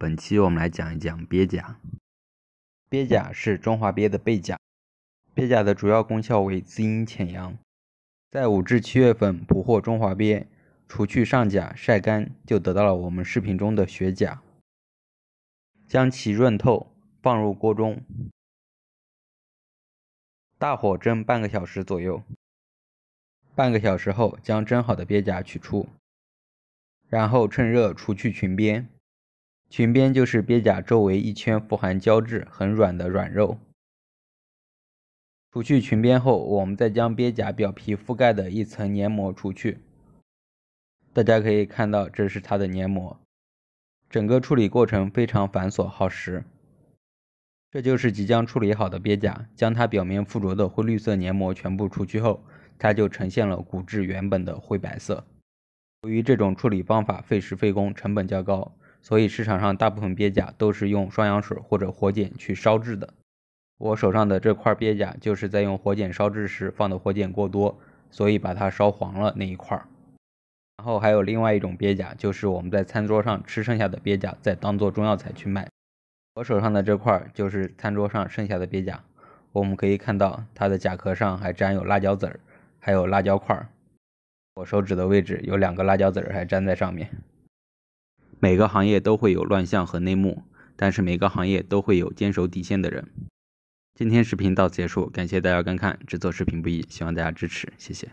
本期我们来讲一讲鳖甲。鳖甲是中华鳖的背甲，鳖甲的主要功效为滋阴潜阳。在五至七月份捕获中华鳖，除去上甲，晒干就得到了我们视频中的血甲。将其润透，放入锅中，大火蒸半个小时左右。半个小时后将蒸好的鳖甲取出，然后趁热除去裙边。裙边就是鳖甲周围一圈富含胶质、很软的软肉。除去裙边后，我们再将鳖甲表皮覆盖的一层黏膜除去。大家可以看到，这是它的黏膜。整个处理过程非常繁琐耗时。这就是即将处理好的鳖甲，将它表面附着的灰绿色黏膜全部除去后，它就呈现了骨质原本的灰白色。由于这种处理方法费时费工，成本较高。所以市场上大部分鳖甲都是用双氧水或者火碱去烧制的。我手上的这块鳖甲就是在用火碱烧制时放的火碱过多，所以把它烧黄了那一块儿。然后还有另外一种鳖甲，就是我们在餐桌上吃剩下的鳖甲，再当做中药材去卖。我手上的这块就是餐桌上剩下的鳖甲，我们可以看到它的甲壳上还沾有辣椒籽儿，还有辣椒块儿。我手指的位置有两个辣椒籽儿还粘在上面。每个行业都会有乱象和内幕，但是每个行业都会有坚守底线的人。今天视频到此结束，感谢大家观看，制作视频不易，希望大家支持，谢谢。